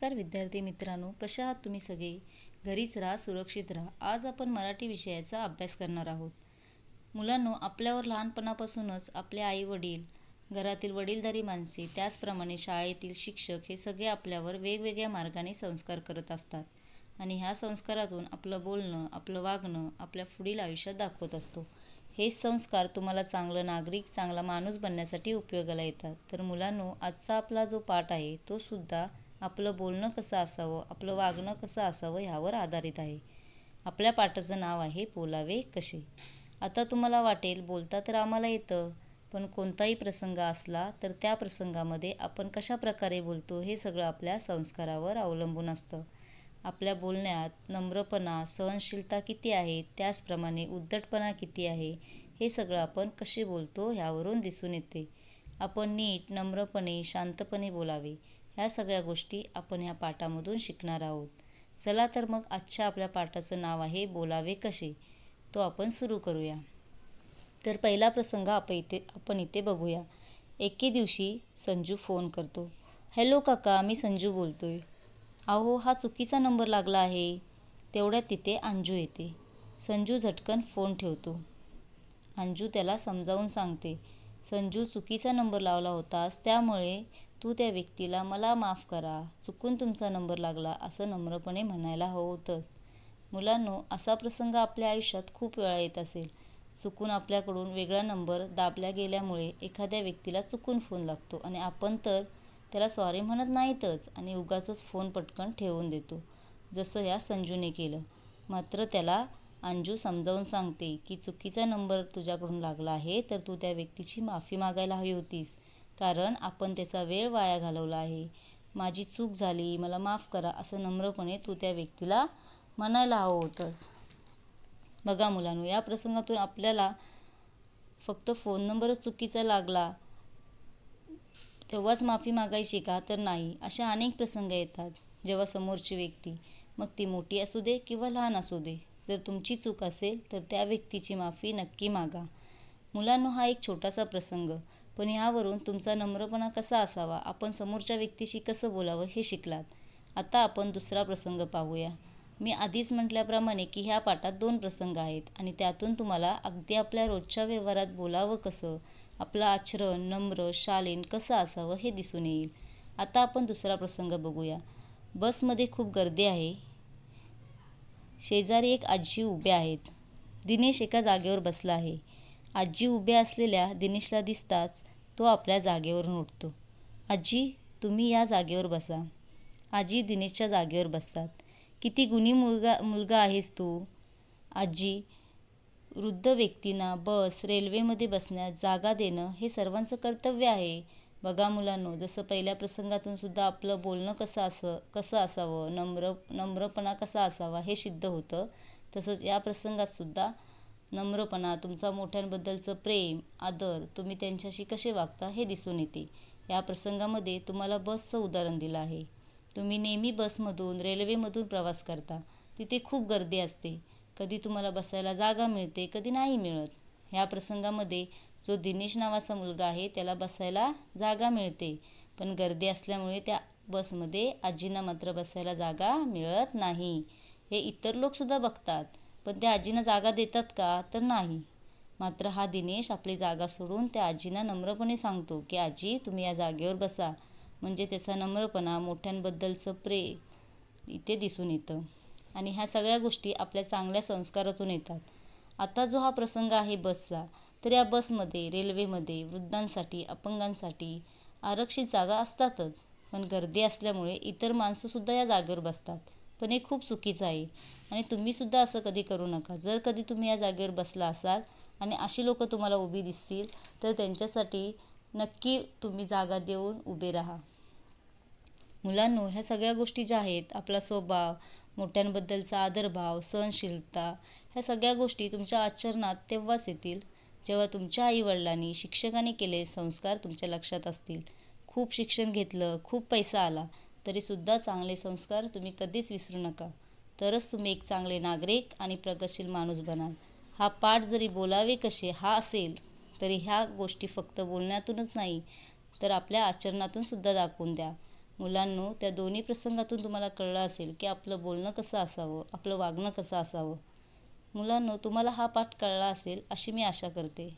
नमस्कार विद्यार्थी मित्रांनो कशा आहात तुम्ही सगळे घरीच राहा सुरक्षित राहा आज आपण मराठी विषयाचा अभ्यास करणार आहोत मुलांनो आपल्यावर लहानपणापासूनच आपले आई वडील घरातील वडीलधारी माणसे त्याचप्रमाणे शाळेतील शिक्षक हे सगळे आपल्यावर वेगवेगळ्या मार्गाने संस्कार करत असतात आणि ह्या संस्कारातून आपलं बोलणं आपलं वागणं आपल्या पुढील आयुष्यात दाखवत असतो हे संस्कार तुम्हाला चांगलं नागरिक चांगला माणूस बनण्यासाठी उपयोगाला येतात तर मुलांनो आजचा आपला जो पाठ आहे तो सुद्धा आपलं बोलणं कसं असावं आपलं वागणं कसं असावं ह्यावर आधारित आहे आपल्या पाठाचं नाव आहे बोलावे कसे आता तुम्हाला वाटेल बोलता तर आम्हाला येतं पण कोणताही प्रसंग असला तर त्या प्रसंगामध्ये आपण कशा प्रकारे बोलतो हे सगळं आपल्या संस्कारावर अवलंबून असतं आपल्या बोलण्यात नम्रपणा सहनशीलता किती आहे त्याचप्रमाणे उद्धटपणा किती आहे हे सगळं आपण कसे बोलतो ह्यावरून दिसून येते आपण नीट नम्रपणे शांतपणे बोलावे ह्या सगळ्या गोष्टी आपण या पाठामधून शिकणार आहोत चला तर मग आजच्या आपल्या पाठाचं नाव आहे बोलावे कसे तो आपण सुरू करूया तर पहिला प्रसंग आपण इथे आपण इथे बघूया एके दिवशी संजू फोन करतो हॅलो काका मी संजू बोलतोय अहो हा चुकीचा नंबर लागला आहे तेवढ्यात तिथे अंजू येते संजू झटकन फोन ठेवतो अंजू त्याला समजावून सांगते संजू चुकीचा नंबर लावला होतास त्यामुळे तू त्या व्यक्तीला मला माफ करा चुकून तुमचा नंबर लागला असं नम्रपणे म्हणायला हवं होतंस मुलांनो असा प्रसंग आपल्या आयुष्यात खूप वेळा येत असेल चुकून आपल्याकडून वेगळा नंबर दाबल्या गेल्यामुळे एखाद्या व्यक्तीला चुकून फोन लागतो आणि आपण तर त्याला सॉरी म्हणत नाहीतच आणि उगाचच फोन पटकन ठेवून देतो जसं या संजूने केलं मात्र त्याला अंजू समजावून सांगते की चुकीचा नंबर तुझ्याकडून लागला आहे तर तू त्या व्यक्तीची माफी मागायला हवी होतीस कारण आपण त्याचा वेळ वाया घालवला आहे माझी चूक झाली मला माफ करा असं नम्रपणे तू त्या व्यक्तीला म्हणायला हवं होतंस बघा मुलांनो या प्रसंगातून आपल्याला फक्त फोन नंबरच चुकीचा लागला तेव्हाच माफी मागायची का तर नाही अशा अनेक प्रसंग येतात जेव्हा समोरची व्यक्ती मग ती मोठी असू दे किंवा लहान असू दे जर तुमची चूक असेल तर त्या व्यक्तीची माफी नक्की मागा मुलांनो हा एक छोटासा प्रसंग पण यावरून तुमचा नम्रपणा कसा असावा आपण समोरच्या व्यक्तीशी कसं बोलावं हे शिकलात आता आपण दुसरा प्रसंग पाहूया मी आधीच म्हटल्याप्रमाणे की ह्या पाठात दोन प्रसंग आहेत आणि त्यातून तुम्हाला अगदी आपल्या रोजच्या व्यवहारात बोलावं कसं आपलं आचरण नम्र शालीन कसं असावं हे दिसून येईल आता आपण दुसरा प्रसंग बघूया बसमध्ये खूप गर्दी आहे शेजारी एक आजी उभे आहेत दिनेश एका जागेवर बसला आहे आजी उभ्या असलेल्या दिनेशला दिसताच तो आपल्या जागेवरून उठतो आजी तुम्ही या जागेवर बसा आजी दिनेशच्या जागेवर बसतात किती गुणी मुलगा मुलगा आहेस तू आजी वृद्ध व्यक्तींना बस रेल्वेमध्ये बसण्यास जागा देणं हे सर्वांचं कर्तव्य आहे बघा मुलांनो जसं पहिल्या प्रसंगातून सुद्धा आपलं बोलणं कसं असं कसं असावं नम्र नम्रपणा कसा असावा हे सिद्ध होतं तसंच या प्रसंगात सुद्धा नम्रपणा तुमचा मोठ्यांबद्दलचं प्रेम आदर तुम्ही त्यांच्याशी कसे वागता हे दिसून येते या प्रसंगामध्ये तुम्हाला बसचं उदाहरण दिलं आहे तुम्ही नेहमी बसमधून रेल्वेमधून प्रवास करता तिथे खूप गर्दी असते कधी तुम्हाला बसायला जागा मिळते कधी नाही मिळत ह्या प्रसंगामध्ये जो दिनेश नावाचा मुलगा आहे त्याला बसायला जागा मिळते पण गर्दी असल्यामुळे त्या बसमध्ये आजींना मात्र बसायला जागा मिळत नाही हे इतर लोकसुद्धा बघतात पण त्या आजींना जागा देतात का तर नाही मात्र हा दिनेश आपली जागा सोडून त्या आजींना नम्रपणे सांगतो की आजी तुम्ही या जागेवर बसा म्हणजे त्याचा नम्रपणा मोठ्यांबद्दलचं प्रेम इथे दिसून येतं आणि ह्या सगळ्या गोष्टी आपल्या चांगल्या संस्कारातून येतात आता जो हा प्रसंग आहे बसचा तर या बसमध्ये रेल्वेमध्ये वृद्धांसाठी अपंगांसाठी आरक्षित जागा असतातच पण गर्दी असल्यामुळे इतर माणसंसुद्धा या जागेवर बसतात पण हे खूप चुकीचं आहे आणि तुम्हीसुद्धा असं कधी करू नका जर कधी तुम्ही या जागेवर बसला असाल आणि अशी लोकं तुम्हाला उभी दिसतील तर त्यांच्यासाठी नक्की तुम्ही जागा देऊन उभे राहा मुलांनो ह्या सगळ्या गोष्टी ज्या आहेत आपला स्वभाव मोठ्यांबद्दलचा आदरभाव सहनशीलता ह्या सगळ्या गोष्टी तुमच्या आचरणात तेव्हाच येतील जेव्हा तुमच्या आईवडिलांनी शिक्षकांनी केले संस्कार तुमच्या लक्षात असतील खूप शिक्षण घेतलं खूप पैसा आला तरीसुद्धा चांगले संस्कार तुम्ही कधीच विसरू नका तरच तुम्ही एक चांगले नागरिक आणि प्रगतशील माणूस बनाल हा पाठ जरी बोलावे कसे हा असेल तरी ह्या गोष्टी फक्त बोलण्यातूनच नाही तर आपल्या आचरणातून सुद्धा दाखवून द्या मुलांनो त्या दोन्ही प्रसंगातून तुम्हाला कळलं असेल की आपलं बोलणं कसं असावं आपलं वागणं कसं असावं मुलांनो तुम्हाला हा पाठ कळला असेल अशी मी आशा करते